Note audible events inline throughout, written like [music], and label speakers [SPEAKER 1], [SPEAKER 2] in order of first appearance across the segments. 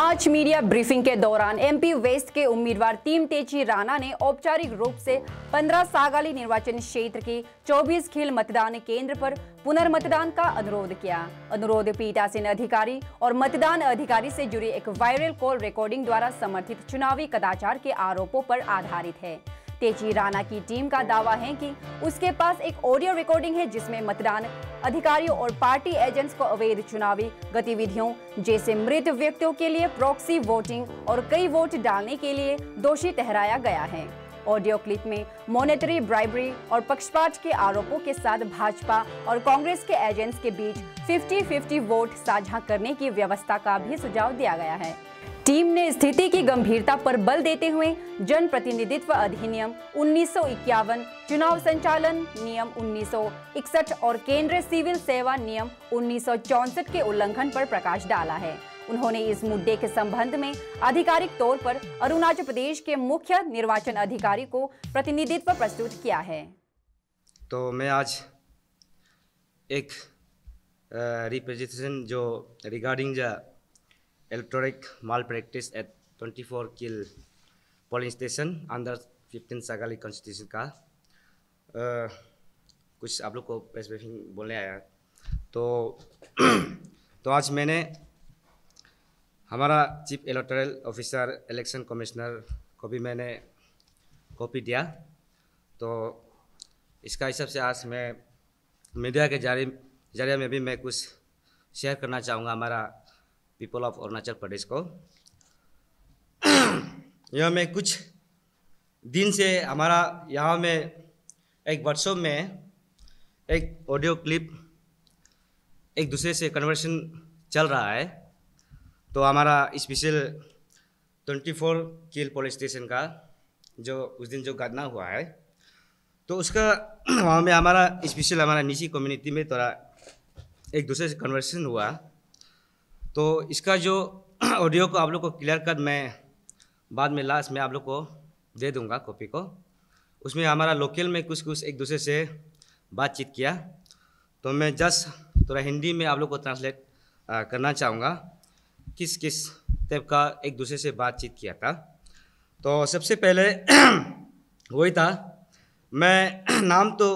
[SPEAKER 1] आज media briefing के दौरान एमपी वेस्ट के उम्मीदवार टीम तेची राणा ने औपचारिक रूप से 15 सागाली निर्वाचन क्षेत्र के 24 खेल मतदान केंद्र पर पुनर्मतदान का अनुरोध किया अनुरोध पीटासीन अधिकारी और मतदान अधिकारी से जुड़ी एक वायरल कॉल रिकॉर्डिंग द्वारा समर्थित चुनावी कदाचार के आरोपों पर आधारित है तेजी राणा की टीम का दावा है कि उसके पास एक ऑडियो रिकॉर्डिंग है जिसमें मतदान अधिकारियों और पार्टी एजेंट्स को अवैध चुनावी गतिविधियों जैसे मृत व्यक्तियों के लिए प्रॉक्सी वोटिंग और कई वोट डालने के लिए दोषी ठहराया गया है ऑडियो क्लिप में मॉनेटरी ब्राइबरी और पक्षपात के आरोपों के साथ भाजपा और कांग्रेस के एजेंट्स के बीच 50-50 वोट साझा करने की व्यवस्था का भी सुझाव दिया गया है टीम ने स्थिति की गंभीरता पर बल देते हुए जनप्रतिनिधित्व अधिनियम उन्नीस चुनाव संचालन नियम उन्नीस और केंद्रीय सिविल सेवा नियम उन्नीस के उल्लंघन पर प्रकाश डाला है उन्होंने इस मुद्दे के संबंध में आधिकारिक तौर पर अरुणाचल प्रदेश के मुख्य निर्वाचन अधिकारी को प्रतिनिधित्व प्रस्तुत किया है
[SPEAKER 2] तो मैं आज एक रिप्रेजेंटेशन जो regarding electronic malpractice at 24 Kill polling station under 15 Sagali constitution का uh, कुछ आप लोग को प्रेस ब्रीफिंग बोलने आया तो तो आज मैंने हमारा chief electoral officer election commissioner को भी मैंने कॉपी दिया तो इसका हिसाब से आज मैं मीडिया के जारी जरिए में भी मैं कुछ शेयर करना चाहूँगा हमारा पीपल ऑफ अरुणाचल प्रदेश को [clears throat] यह में कुछ दिन से हमारा यहाँ में एक वर्कशॉप में एक ऑडियो क्लिप एक दूसरे से कन्वर्सेशन चल रहा है तो हमारा स्पेशल 24 फोर किल पुलिस स्टेशन का जो उस दिन जो घटना हुआ है तो उसका [clears throat] वहाँ में हमारा स्पेशल हमारा निजी कम्युनिटी में थोड़ा एक दूसरे से कन्वर्सेशन हुआ तो इसका जो ऑडियो [clears throat] को आप लोग को क्लियर कर मैं बाद में लास्ट में आप लोग को दे दूंगा कॉपी को उसमें हमारा लोकल में कुछ कुछ एक दूसरे से बातचीत किया तो मैं जस्ट थोड़ा हिंदी में आप लोग को ट्रांसलेट करना चाहूँगा किस किस टाइप का एक दूसरे से बातचीत किया था तो सबसे पहले [clears throat] वही था मैं [clears throat] नाम तो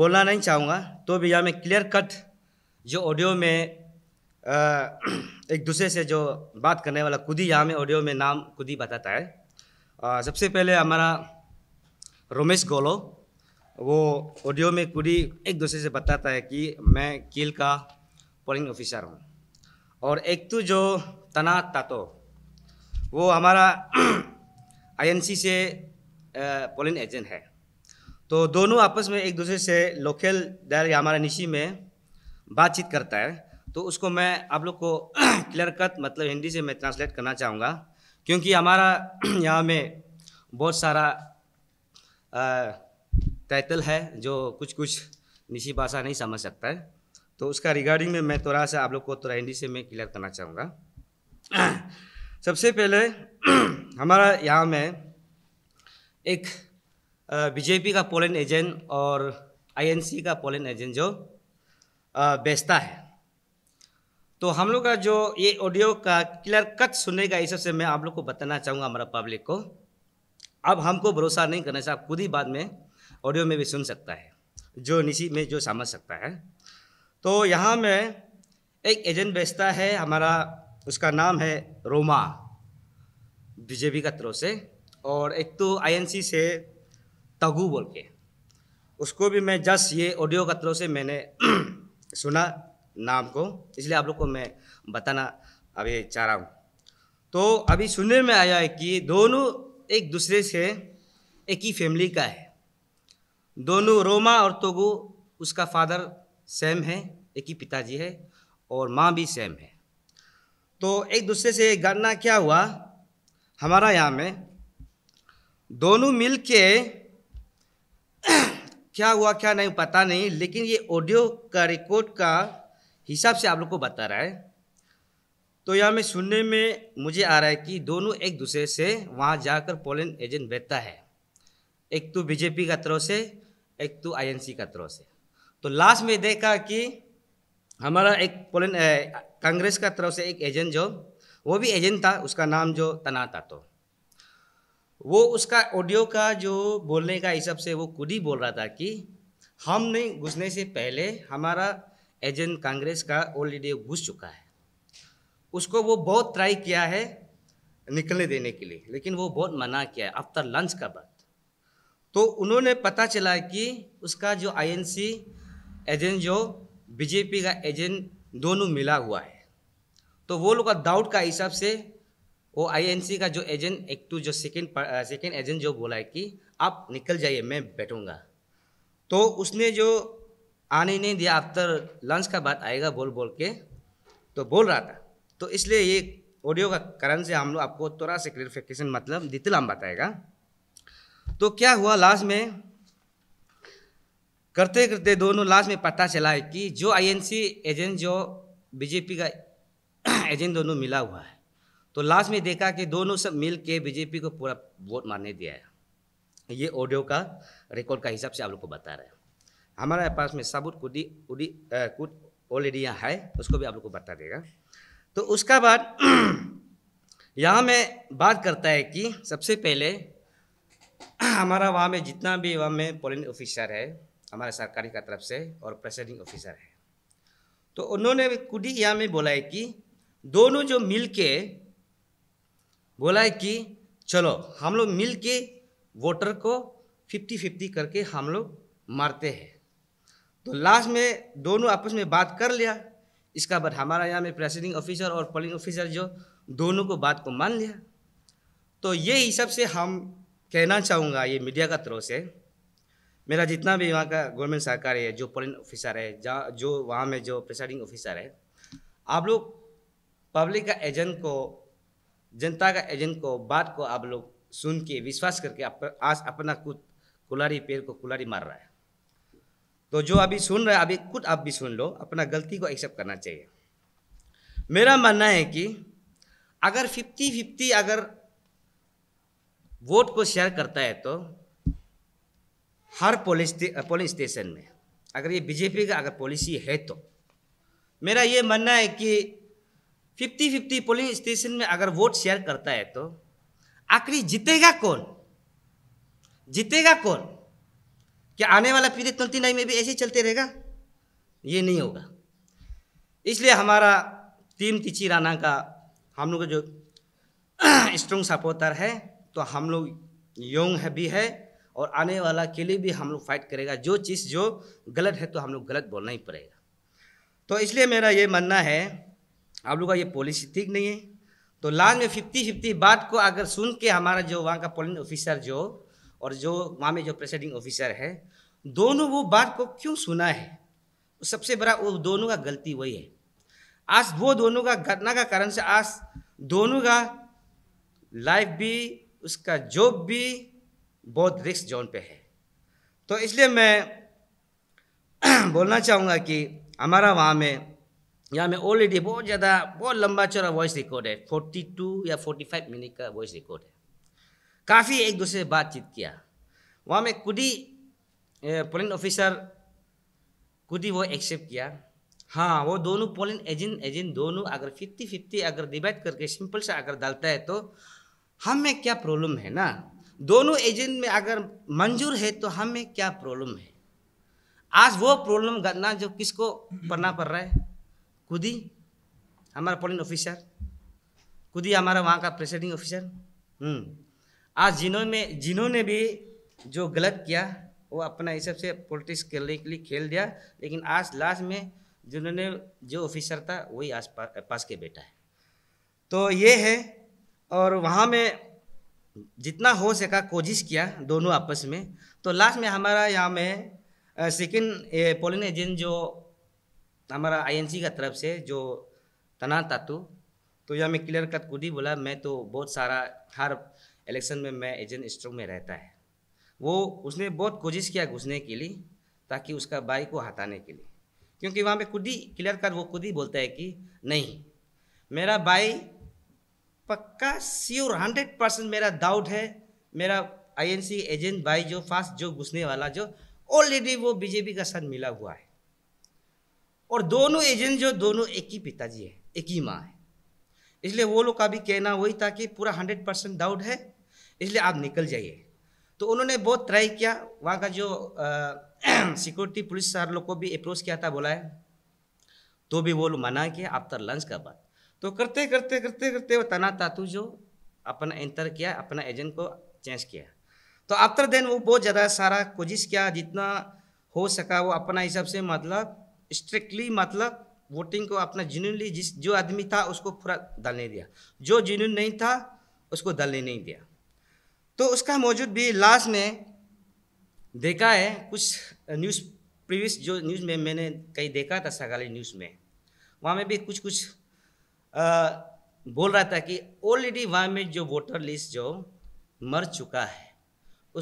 [SPEAKER 2] बोलना नहीं चाहूँगा तो भैया मैं क्लियर कट जो ऑडियो में एक दूसरे से जो बात करने वाला खुद ही यहाँ में ऑडियो में नाम खुद ही बताता है सबसे पहले हमारा रोमेश गोलो वो ऑडियो में खुद ही एक दूसरे से बताता है कि मैं किल का पोलिंग ऑफिसर हूँ और एक तो जो तना तातो वो हमारा आईएनसी [clears throat] से पोलिंग एजेंट है तो दोनों आपस में एक दूसरे से लोकल दायर हमारा निशी में बातचीत करता है तो उसको मैं आप लोग को क्लियर [clears throat] कट मतलब हिंदी से मैं ट्रांसलेट करना चाहूँगा क्योंकि हमारा [clears throat] यहाँ में बहुत सारा टाइटल है जो कुछ कुछ निशी भाषा नहीं समझ सकता है तो उसका रिगार्डिंग में मैं थोड़ा सा आप लोग को थोड़ा हिंदी से मैं क्लियर करना चाहूँगा [clears throat] सबसे पहले हमारा यहाँ में एक बीजेपी का पोलन एजेंट और आईएनसी का पोलन एजेंट जो बेचता है तो हम लोग का जो ये ऑडियो का क्लियर कट सुनने का इस मैं आप लोग को बताना चाहूँगा हमारा पब्लिक को अब हमको भरोसा नहीं करना चाहिए आप खुद ही बाद में ऑडियो में भी सुन सकता है जो निशी में जो समझ सकता है तो यहाँ में एक एजेंट बेचता है हमारा उसका नाम है रोमा बीजेपी का तरफ से और एक तो आईएनसी से तगू बोल के उसको भी मैं जस्ट ये ऑडियो का तरफ से मैंने [clears throat] सुना नाम को इसलिए आप लोग को मैं बताना अभी चाह रहा हूँ तो अभी सुनने में आया है कि दोनों एक दूसरे से एक ही फैमिली का है दोनों रोमा और तोगो उसका फादर सेम है एक ही पिताजी है और माँ भी सेम है तो एक दूसरे से गाना क्या हुआ हमारा यहाँ में दोनों मिल के [clears throat] क्या हुआ क्या नहीं पता नहीं लेकिन ये ऑडियो का रिकॉर्ड का हिसाब से आप लोग को बता रहा है तो यहाँ में सुनने में मुझे आ रहा है कि दोनों एक दूसरे से वहाँ जाकर पोलिन एजेंट बैठता है एक तो बीजेपी का तरफ से एक तो आईएनसी का तरफ से तो लास्ट में देखा कि हमारा एक पोलिन कांग्रेस का तरफ से एक एजेंट जो वो भी एजेंट था उसका नाम जो तना था तो वो उसका ऑडियो का जो बोलने का हिसाब से वो खुद ही बोल रहा था कि हम नहीं घुसने से पहले हमारा एजेंट कांग्रेस का ऑलरेडी घुस चुका है उसको वो बहुत ट्राई किया है निकलने देने के लिए लेकिन वो बहुत मना किया है आफ्टर लंच का बाद तो उन्होंने पता चला कि उसका जो आईएनसी एजेंट जो बीजेपी का एजेंट दोनों मिला हुआ है तो वो लोग का डाउट का हिसाब से वो आईएनसी का जो एजेंट एक टू तो जो सेकेंड सेकेंड एजेंट जो बोला है कि आप निकल जाइए मैं बैठूंगा तो उसने जो आने नहीं दिया आफ्टर लंच का बात आएगा बोल बोल के तो बोल रहा था तो इसलिए ये ऑडियो का कारण से हम लोग आपको थोड़ा सा क्लियरिफिकेशन मतलब डिटेल हम बताएगा तो क्या हुआ लास्ट में करते करते दोनों लास्ट में पता चला है कि जो आईएनसी एजेंट जो बीजेपी का एजेंट [coughs] दोनों मिला हुआ है तो लास्ट में देखा कि दोनों सब मिल के बीजेपी को पूरा वोट मारने दिया है ये ऑडियो का रिकॉर्ड का हिसाब से आप लोग को बता रहे हैं हमारे पास में साबुत कुडी उडी कुट ऑलरेडी यहाँ है उसको भी आप लोग को बता देगा तो उसका बाद [clears throat] यहाँ में बात करता है कि सबसे पहले [clears throat] हमारा वहाँ में जितना भी वहाँ में पोलिंग ऑफिसर है हमारे सरकारी का तरफ से और प्रेसिडिंग ऑफिसर है तो उन्होंने कुडी यहाँ में बोला है कि दोनों जो मिल के बोला है कि चलो हम लोग मिल के वोटर को फिफ्टी फिफ्टी करके हम लोग मारते हैं तो लास्ट में दोनों आपस में बात कर लिया इसका बाद हमारा यहाँ में प्रेसिडिंग ऑफिसर और पोलिंग ऑफिसर जो दोनों को बात को मान लिया तो ये हिसाब से हम कहना चाहूँगा ये मीडिया का तरफ से मेरा जितना भी वहाँ का गवर्नमेंट सरकार है जो पोलिंग ऑफिसर है जहाँ जो वहाँ में जो प्रेसिडिंग ऑफिसर है आप लोग पब्लिक का एजेंट को जनता का एजेंट को बात को आप लोग सुन के विश्वास करके आज अपना कुछ कुलारी पेड़ को कुलारी मार रहा है तो जो अभी सुन रहे अभी खुद आप भी सुन लो अपना गलती को एक्सेप्ट करना चाहिए मेरा मानना है कि अगर फिफ्टी फिफ्टी अगर वोट को शेयर करता है तो हर पोलिंग स्टेशन में अगर ये बीजेपी का अगर पॉलिसी है तो मेरा ये मानना है कि फिफ्टी फिफ्टी पोलिंग स्टेशन में अगर वोट शेयर करता है तो आखिरी जीतेगा कौन जीतेगा कौन क्या आने वाला पीढ़ी ट्वेंटी नाइन में भी ऐसे ही चलते रहेगा ये नहीं होगा इसलिए हमारा टीम तिची राना का हम लोग का जो स्ट्रॉन्ग सपोर्टर है तो हम लोग यंग है भी है और आने वाला के लिए भी हम लोग फाइट करेगा जो चीज़ जो गलत है तो हम लोग गलत बोलना ही पड़ेगा तो इसलिए मेरा ये मानना है आप लोग का ये पॉलिसी ठीक नहीं है तो लास्ट में फिफ्टी फिफ्टी बात को अगर सुन के हमारा जो वहाँ का पोलिंग ऑफिसर जो और जो वहाँ में जो प्रेसिडिंग ऑफिसर है दोनों वो बात को क्यों सुना है तो सबसे बड़ा वो दोनों का गलती वही है आज वो दोनों का घटना का कारण से आज दोनों का लाइफ भी उसका जॉब भी बहुत रिस्क जोन पे है तो इसलिए मैं [clears throat] बोलना चाहूँगा कि हमारा वहाँ में यहाँ में ऑलरेडी बहुत ज़्यादा बहुत लंबा चौड़ा वॉइस रिकॉर्ड है 42 या 45 मिनट का वॉइस रिकॉर्ड है काफ़ी एक दूसरे से बातचीत किया वहाँ में खुद ही पोलिन ऑफिसर खुद ही वो एक्सेप्ट किया हाँ वो दोनों पोलिन एजेंट एजेंट दोनों अगर फिफ्टी फिफ्टी अगर डिवाइड करके सिंपल से अगर डालता है तो हमें क्या प्रॉब्लम है ना दोनों एजेंट में अगर मंजूर है तो हमें क्या प्रॉब्लम है आज वो प्रॉब्लम करना जो किसको पढ़ना पड़ रहा है खुद ही हमारा पोलिन ऑफिसर खुद ही हमारा वहाँ का प्रेसिडिंग हम्म। ऑफिसर आज जिन्होंने जिन्होंने भी जो गलत किया वो अपना हिसाब से पॉलिटिक्स खेलने के लिए खेल दिया लेकिन आज लास्ट में जिन्होंने जो ऑफिसर था वही आज पा, पास के बेटा है तो ये है और वहाँ में जितना हो सका कोशिश किया दोनों आपस में तो लास्ट में हमारा यहाँ में सेकेंड पोलिंग एजेंट जो हमारा आईएनसी का तरफ से जो तना तातू तो यहाँ में क्लियर कट खुद बोला मैं तो बहुत सारा हर इलेक्शन में मैं एजेंट स्ट्रोक में रहता है वो उसने बहुत कोशिश किया घुसने के लिए ताकि उसका भाई को हटाने के लिए क्योंकि वहाँ पे खुद ही क्लियर कर वो खुद ही बोलता है कि नहीं मेरा बाई पक्का श्योर हंड्रेड परसेंट मेरा डाउट है मेरा आईएनसी एजेंट भाई जो फास्ट जो घुसने वाला जो ऑलरेडी वो बीजेपी का साथ मिला हुआ है और दोनों एजेंट जो दोनों एक ही पिताजी है एक ही माँ है इसलिए वो लोग का भी कहना वही था कि पूरा हंड्रेड परसेंट डाउट है इसलिए आप निकल जाइए तो उन्होंने बहुत ट्राई किया वहाँ का जो सिक्योरिटी पुलिस सर लोग को भी अप्रोच किया था बोला है तो भी वो लोग मना किया आफ्टर लंच का बाद तो करते करते करते करते वो तना तातू जो अपना एंटर किया अपना एजेंट को चेंज किया तो आफ्टर देन वो बहुत ज़्यादा सारा कोशिश किया जितना हो सका वो अपना हिसाब से मतलब स्ट्रिक्टली मतलब वोटिंग को अपना जिन्यूनली जिस जो आदमी था उसको पूरा डालने दिया जो जिन्यून नहीं था उसको डालने नहीं दिया तो उसका मौजूद भी लास्ट में देखा है कुछ न्यूज़ प्रीवियस जो न्यूज़ में मैंने कहीं देखा था सगाली न्यूज़ में वहाँ में भी कुछ कुछ आ, बोल रहा था कि ऑलरेडी वहाँ में जो वोटर लिस्ट जो मर चुका है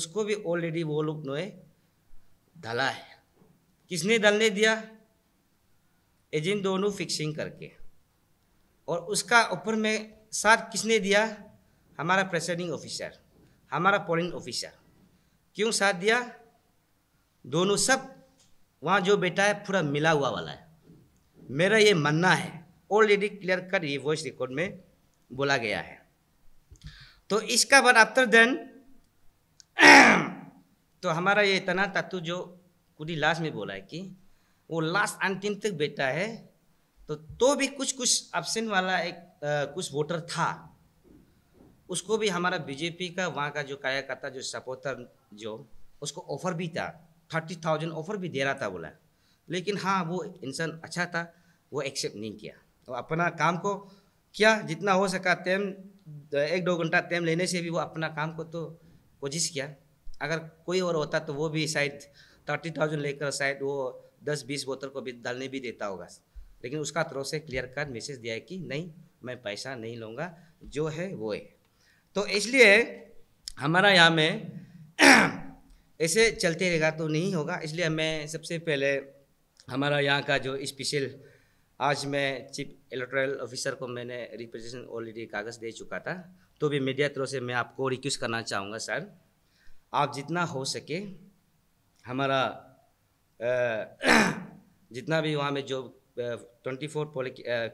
[SPEAKER 2] उसको भी ऑलरेडी वो लोग ने ढला है किसने ढलने दिया एजेंट दोनों फिक्सिंग करके और उसका ऊपर में साथ किसने दिया हमारा प्रेसिडिंग ऑफिसर हमारा पोलिंग ऑफिसर क्यों साथ दिया दोनों सब वहाँ जो बेटा है पूरा मिला हुआ वाला है मेरा ये मानना है ऑलरेडी क्लियर कर ये वॉइस रिकॉर्ड में बोला गया है तो इसका बाद आफ्टर देन [clears throat] तो हमारा ये तना तत्व जो पूरी लास्ट में बोला है कि वो लास्ट अंतिम तक बेटा है तो तो भी कुछ कुछ ऑप्शन वाला एक आ, कुछ वोटर था उसको भी हमारा बीजेपी का वहाँ का जो कार्यकर्ता जो सपोर्टर जो उसको ऑफर भी था थर्टी थाउजेंड ऑफर भी दे रहा था बोला लेकिन हाँ वो इंसान अच्छा था वो एक्सेप्ट नहीं किया वो अपना काम को किया जितना हो सका टाइम एक दो घंटा टाइम लेने से भी वो अपना काम को तो कोशिश किया अगर कोई और होता तो वो भी शायद थर्टी थाउजेंड लेकर शायद वो दस बीस बोतल को भी डालने भी देता होगा लेकिन उसका तरफ से क्लियर कट मैसेज दिया है कि नहीं मैं पैसा नहीं लूँगा जो है वो है तो इसलिए हमारा यहाँ में [clears throat] ऐसे चलते रहेगा तो नहीं होगा इसलिए मैं सबसे पहले हमारा यहाँ का जो स्पेशल आज मैं चीफ इलेक्ट्रल ऑफिसर को मैंने रिप्रेजेंटेशन ऑलरेडी कागज़ दे चुका था तो भी मीडिया तरफ से मैं आपको रिक्वेस्ट करना चाहूँगा सर आप जितना हो सके हमारा [clears throat] जितना भी वहाँ में जो ट्वेंटी फोर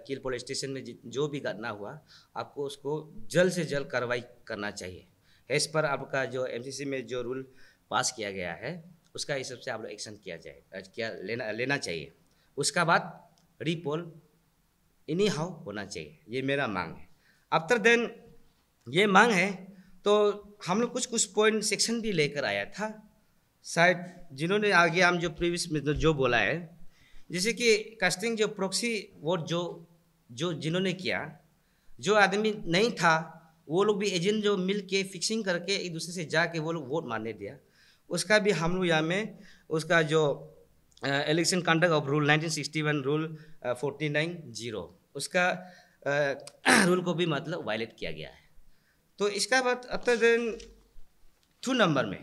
[SPEAKER 2] कील पोलिस स्टेशन में जो भी घटना हुआ आपको उसको जल्द से जल्द कार्रवाई करना चाहिए इस पर आपका जो एम में जो रूल पास किया गया है उसका हिसाब से आप लोग एक्शन किया जाए किया लेना लेना चाहिए उसका बाद रिपोल इन्हीं हाउ होना चाहिए ये मेरा मांग है आफ्टर देन ये मांग है तो हम लोग कुछ कुछ पॉइंट सेक्शन भी लेकर आया था शायद जिन्होंने आगे हम जो प्रीवियस में जो बोला है जैसे कि कास्टिंग जो प्रोक्सी वोट जो जो जिन्होंने किया जो आदमी नहीं था वो लोग भी एजेंट जो मिल के फिक्सिंग करके एक दूसरे से जाके वो लोग वोट मारने दिया उसका भी हम लोग यहाँ में उसका जो election conduct of rule 1961 rule forty nine zero उसका रूल [clears throat] को भी मतलब वायलेट किया गया है तो इसका बात अब तक टू नंबर में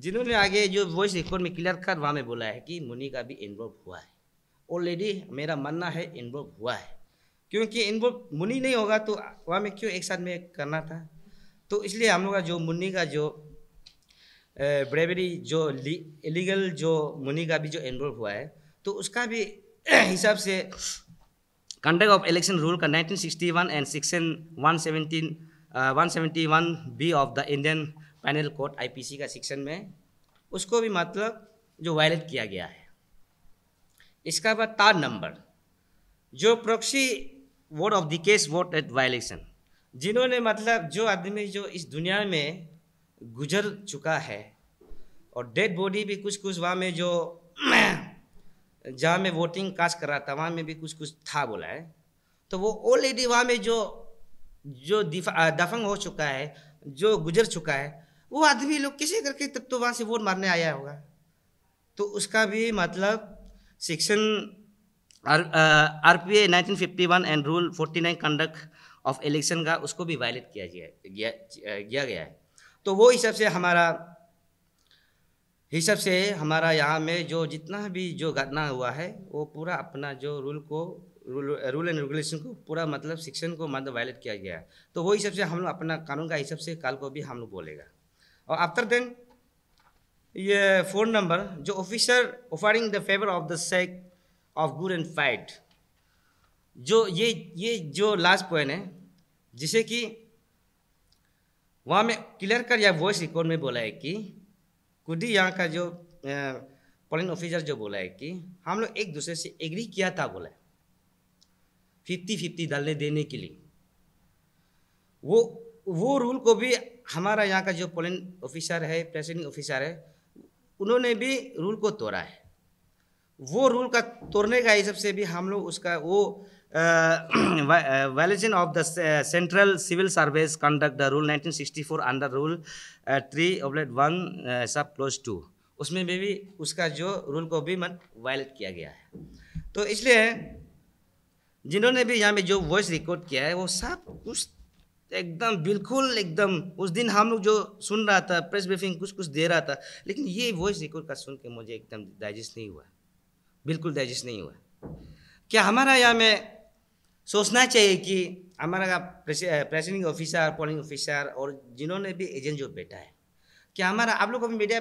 [SPEAKER 2] जिन्होंने आगे जो वॉइस रिकॉर्ड में क्लियर कर वहाँ में बोला है कि मुनि का भी इन्वॉल्व हुआ है ऑलरेडी मेरा मानना है इन्वॉल्व हुआ है क्योंकि इन्वॉल्व मुनि नहीं होगा तो वहाँ में क्यों एक साथ में करना था तो इसलिए हम लोग का जो मुनि का जो ब्रेवरी जो इलीगल जो मुनि का भी जो इन्वॉल्व हुआ है तो उसका भी [clears throat] हिसाब से कंडक्ट ऑफ इलेक्शन रूल का 1961 and section 117 171 B of the Indian panel court IPC का सेक्शन में उसको भी मतलब जो वायलेट किया गया है इसका बाद तार नंबर जो proxy vote of the case vote at violation जिन्होंने मतलब जो आदमी जो इस दुनिया में गुजर चुका है और डेड बॉडी भी कुछ कुछ वहाँ में जो [clears throat] जहाँ में वोटिंग कास्ट कर रहा था वहाँ में भी कुछ कुछ था बोला है तो वो ऑलरेडी वहाँ में जो जो दफंग हो चुका है जो गुजर चुका है वो आदमी लोग किसी करके तब तो वहाँ से वोट मारने आया होगा तो उसका भी मतलब section R P A nineteen fifty one and rule forty nine conduct of election का उसको भी वायलेट किया गया गया, गया गया है तो वो हिसाब से हमारा हिसाब से हमारा यहाँ में जो जितना भी जो घटना हुआ है वो पूरा अपना जो रूल को रूल रूल एंड रेगुलेशन को पूरा मतलब सेक्शन को मतलब वायलेट किया गया है तो वो हिसाब से हम लोग अपना कानून का हिसाब से कल को भी हम लोग बोलेगा और आफ्टर देन ये फ़ोन नंबर जो officer offering the favour of the sake of good and fight जो ये ये जो लास्ट पॉइंट है जिसे कि वहाँ में क्लियर कर या वॉइस रिकॉर्ड में बोला है कि खुद ही यहाँ का जो पोलिंग ऑफिसर जो बोला है कि हम लोग एक दूसरे से एग्री किया था बोला है फिफ्टी फिफ्टी डालने देने के लिए वो वो रूल को भी हमारा यहाँ का जो पोलिंग ऑफिसर है प्रेसिडिंग ऑफिसर है उन्होंने भी रूल को तोड़ा है वो रूल का तोड़ने का हिसाब से भी हम लोग उसका वो violation of the central civil service conduct the rule 1964 under rule three oblate one sub clause two उसमें भी, भी उसका जो रूल को भी मत वायलेट किया गया है तो इसलिए जिन्होंने भी यहाँ पे जो वॉइस रिकॉर्ड किया है वो सब कुछ तो एकदम बिल्कुल एकदम उस दिन हम लोग जो सुन रहा था प्रेस ब्रीफिंग कुछ कुछ दे रहा था लेकिन ये वॉइस रिकॉर्ड का सुन के मुझे एकदम डाइजेस्ट नहीं हुआ बिल्कुल डाइजेस्ट नहीं हुआ क्या हमारा यहाँ में सोचना चाहिए कि हमारा प्रेसिडिंग ऑफिसर पोलिंग ऑफिसर और जिन्होंने भी एजेंट जो बैठा है क्या हमारा आप लोग को भी मीडिया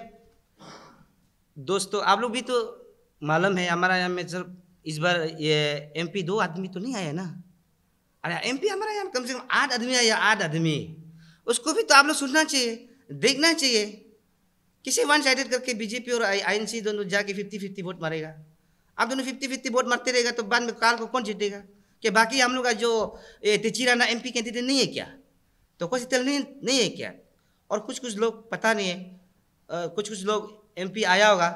[SPEAKER 2] दोस्तों आप लोग भी तो मालूम है हमारा यहाँ में सर इस बार ये एमपी दो आदमी तो नहीं आया ना अरे एम पी हमारा यार कम से कम आठ आदमी है या आठ आदमी उसको भी तो आप लोग सुनना चाहिए देखना चाहिए किसे वन साइडेड करके बीजेपी और आई एन सी दोनों जाके फिफ्टी फिफ्टी वोट मारेगा आप दोनों फिफ्टी फिफ्टी वोट मारते रहेगा तो बाद में काल को कौन जीतेगा कि बाकी हम लोग का जो तिचिराना एम पी कैंडिडेट नहीं है क्या तो कुछ तेल नहीं नहीं है क्या और कुछ कुछ लोग पता नहीं है आ, कुछ कुछ लोग एम पी आया होगा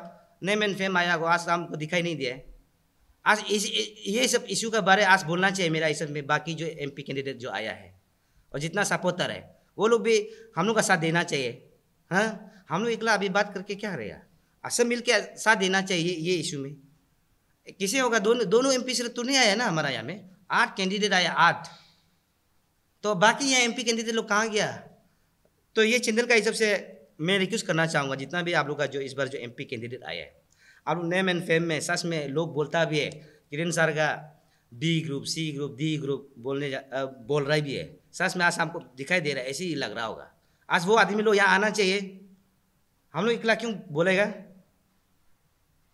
[SPEAKER 2] नेम एंड फेम आया होगा आज शाम को दिखाई नहीं दिया है आज इस, ये सब इशू के बारे आज बोलना चाहिए मेरा इस में बाकी जो पी कैंडिडेट जो आया है और जितना सपोर्टर है वो लोग भी हम लोग का साथ देना चाहिए हाँ हम लोग इकला अभी बात करके क्या रहेगा सब मिल के साथ देना चाहिए ये इशू में किसे होगा दोनों दोनों एम पी से तो नहीं आया ना हमारा यहाँ में आठ कैंडिडेट आया आठ तो बाकी यहाँ एम पी कैंडिडेट लोग कहाँ गया तो ये चिंदल का हिसाब से मैं रिक्वेस्ट करना चाहूँगा जितना भी आप लोग का जो इस बार जो एम पी कैंडिडेट आया है और नेम एंड फेम में सच में लोग बोलता भी है किरण सर का B group C group D group बोलने जा, आ, बोल रहा भी है सच में आज हमको दिखाई दे रहा है ऐसे ही लग रहा होगा आज वो आदमी लोग यहाँ आना चाहिए हम लोग इकला क्यों बोलेगा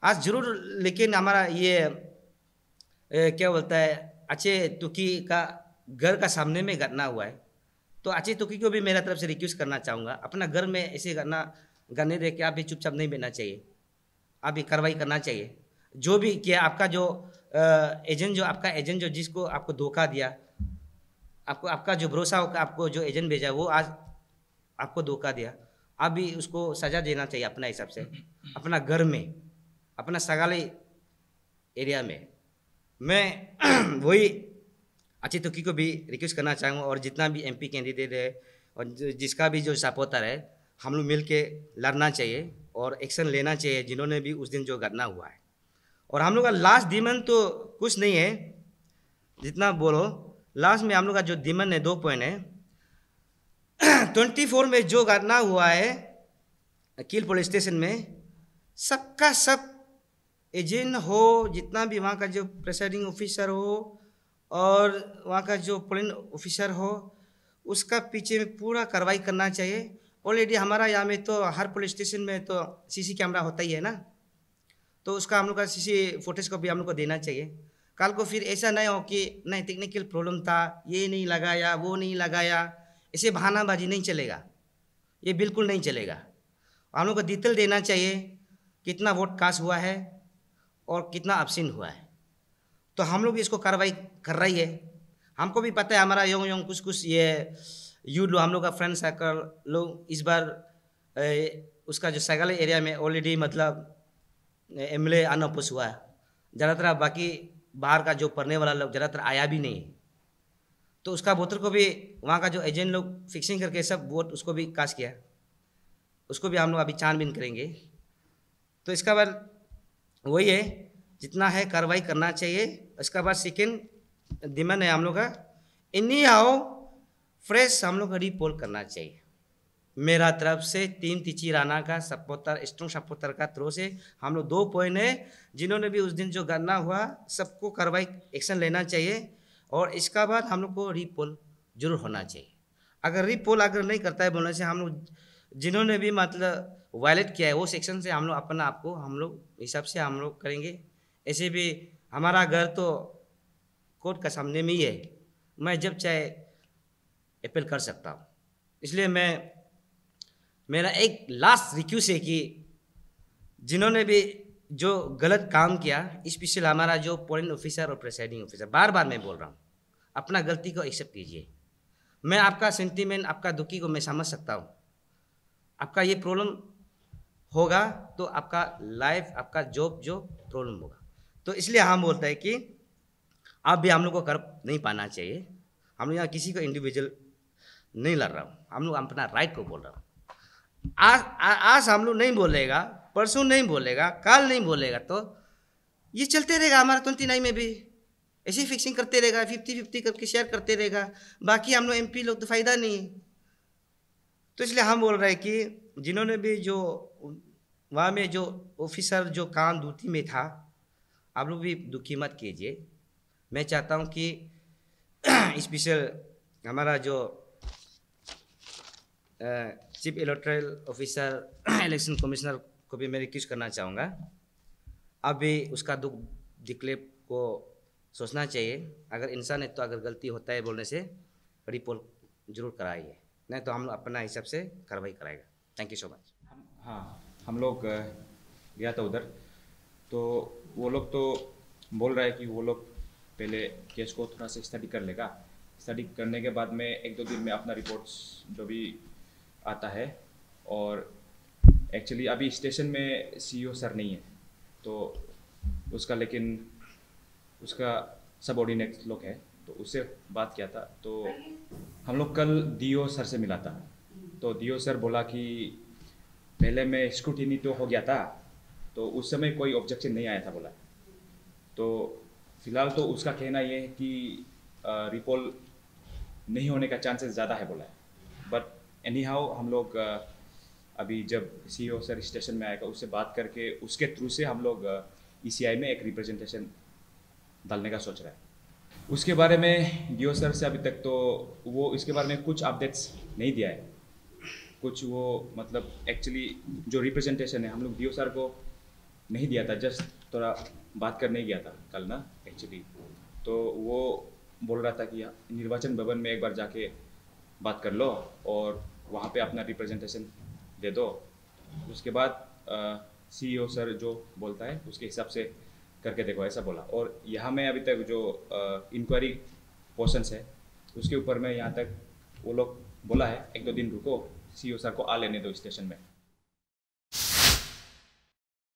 [SPEAKER 2] आज जरूर लेकिन हमारा ये ए, क्या बोलता है अच्छे तुकी का घर का सामने में घटना हुआ है तो अच्छे तुकी को भी मेरा तरफ से रिक्वेस्ट करना चाहूँगा अपना घर में ऐसे घटना करने दे के आप भी चुपचाप नहीं बैठना चाहिए आप ये कार्रवाई करना चाहिए जो भी किया आपका जो एजेंट जो आपका एजेंट जो जिसको आपको धोखा दिया आपको आपका जो भरोसा होकर आपको जो एजेंट भेजा वो आज आपको धोखा दिया आप भी उसको सज़ा देना चाहिए अपना हिसाब से अपना घर में अपना सगाली एरिया में मैं [clears throat] वही अच्छी तुकी को भी रिक्वेस्ट करना चाहूँगा और जितना भी एमपी कैंडिडेट है और जिसका भी जो सपोर्टर है हम लोग मिल के लड़ना चाहिए और एक्शन लेना चाहिए जिन्होंने भी उस दिन जो घटना हुआ है और हम लोग का लास्ट दिमन तो कुछ नहीं है जितना बोलो लास्ट में हम लोग का जो दिमन है दो पॉइंट है ट्वेंटी [clears throat] फोर में जो घटना हुआ है कील पुलिस स्टेशन में सबका सब एजेंट हो जितना भी वहाँ का जो प्रेसाइडिंग ऑफिसर हो और वहाँ का जो पुलिस ऑफिसर हो उसका पीछे में पूरा कार्रवाई करना चाहिए ऑलरेडी हमारा यहाँ में तो हर पुलिस स्टेशन में तो सीसी कैमरा होता ही है ना तो उसका हम लोग का सीसी फुटेज को भी हम लोग को देना चाहिए कल को फिर ऐसा नहीं हो कि नहीं टेक्निकल प्रॉब्लम था ये नहीं लगाया वो नहीं लगाया ऐसे बहानाबाजी नहीं चलेगा ये बिल्कुल नहीं चलेगा हम लोग को डिटेल देना चाहिए कितना वोट कास्ट हुआ है और कितना अपसिन हुआ है तो हम लोग भी इसको कार्रवाई कर रही है हमको भी पता है हमारा यों यों कुछ कुछ ये यू लो हम लोग का फ्रेंड सर्कल लोग इस बार ए, उसका जो सैगल एरिया में ऑलरेडी मतलब एम एल ए पुष हुआ है ज़्यादातर बाकी बाहर का जो पढ़ने वाला लोग ज़्यादातर आया भी नहीं तो उसका वोटर को भी वहाँ का जो एजेंट लोग फिक्सिंग करके सब वोट उसको भी कास्ट किया उसको भी हम लोग अभी छानबीन करेंगे तो इसका बाद वही है जितना है कार्रवाई करना चाहिए इसका बाद सेकेंड दिमन है हम लोग का इन्हीं आओ फ्रेश हम लोग रिपोल करना चाहिए मेरा तरफ से टीम तिची राना का सपोतर स्ट्रॉन्ग सपोतर का थ्रो से हम लोग दो पॉइंट है जिन्होंने भी उस दिन जो गन्ना हुआ सबको कार्रवाई एक्शन लेना चाहिए और इसका बाद हम लोग को रिपोल जरूर होना चाहिए अगर रिपोल अगर नहीं करता है बोलने से हम लोग जिन्होंने भी मतलब वायलेट किया है वो सेक्शन से हम लोग अपना आपको हम लोग हिसाब से हम लोग करेंगे ऐसे भी हमारा घर तो कोर्ट का सामने में ही है मैं जब चाहे अपील कर सकता हूँ इसलिए मैं मेरा एक लास्ट रिक्वेस्ट है कि जिन्होंने भी जो गलत काम किया स्पेशल हमारा जो पोलिंग ऑफिसर और प्रेसाइडिंग ऑफिसर बार बार मैं बोल रहा हूँ अपना गलती को एक्सेप्ट कीजिए मैं आपका सेंटीमेंट आपका दुखी को मैं समझ सकता हूँ आपका ये प्रॉब्लम होगा तो आपका लाइफ आपका जॉब जो प्रॉब्लम होगा तो इसलिए हम बोलते हैं कि आप भी हम लोग को कर नहीं पाना चाहिए हम लोग यहाँ किसी को इंडिविजुअल नहीं लड़ रहा हूँ हम लोग अपना राइट को बोल रहा हूँ आज आज हम लोग नहीं बोलेगा परसों नहीं बोलेगा कल नहीं बोलेगा तो ये चलते रहेगा हमारा ट्वेंटी तो नाइन में भी ऐसे फिक्सिंग करते रहेगा फिफ्टी फिफ्टी करके शेयर करते रहेगा बाकी हम लोग एम पी लोग तो फ़ायदा नहीं तो इसलिए हम बोल रहे हैं कि जिन्होंने भी जो वहाँ में जो ऑफिसर जो काम ड्यूटी में था आप लोग भी दुखी मत कीजिए मैं चाहता हूँ कि स्पेशल [clears throat] हमारा जो chief electoral officer election commissioner को भी मैं रिक्वेस्ट करना चाहूँगा अब भी उसका दुख दिखले को सोचना चाहिए अगर इंसान है तो अगर गलती होता है बोलने से रिपोर्ट जरूर कराइए नहीं तो हम अपना हिसाब से कार्रवाई कराएगा थैंक यू सो मच
[SPEAKER 3] हम हाँ हम लोग गया था उधर तो वो लोग तो बोल रहा है कि वो लोग पहले केस को थोड़ा सा स्टडी कर लेगा स्टडी करने के बाद में एक दो दिन में अपना रिपोर्ट्स जो भी आता है और एक्चुअली अभी स्टेशन में सीईओ सर e नहीं है तो उसका लेकिन उसका ऑर्डिनेट लोग है तो उससे बात किया था तो हम लोग कल डीओ सर e से मिला था तो डीओ सर e बोला कि पहले मैं स्क्रूटिनी तो हो गया था तो उस समय कोई ऑब्जेक्शन नहीं आया था बोला तो फिलहाल तो उसका कहना यह है कि रिपोल नहीं होने का चांसेस ज़्यादा है बोला है बट एनी हाउ हम लोग अभी जब C O e sir station में आएगा उससे बात करके उसके थ्रू से हम लोग ई सी आई में एक रिप्रेजेंटेशन डालने का सोच रहा है उसके बारे में डी ओ सर से अभी तक तो वो इसके बारे में कुछ अपडेट्स नहीं दिया है कुछ वो मतलब एक्चुअली जो रिप्रेजेंटेशन है हम लोग डी ओ सर को नहीं दिया था जस्ट थोड़ा बात करने गया था कल ना एक्चुअली तो वो बोल रहा था कि निर्वाचन भवन में एक बार जाके बात कर लो और वहाँ पे अपना रिप्रेजेंटेशन दे दो उसके बाद सीईओ e सर जो बोलता है उसके हिसाब से करके देखो ऐसा बोला और यहाँ मैं अभी तक जो इंक्वायरी पोर्सन है उसके ऊपर मैं यहाँ तक वो लोग बोला है एक दो दिन रुको सी e सर को आ लेने दो स्टेशन में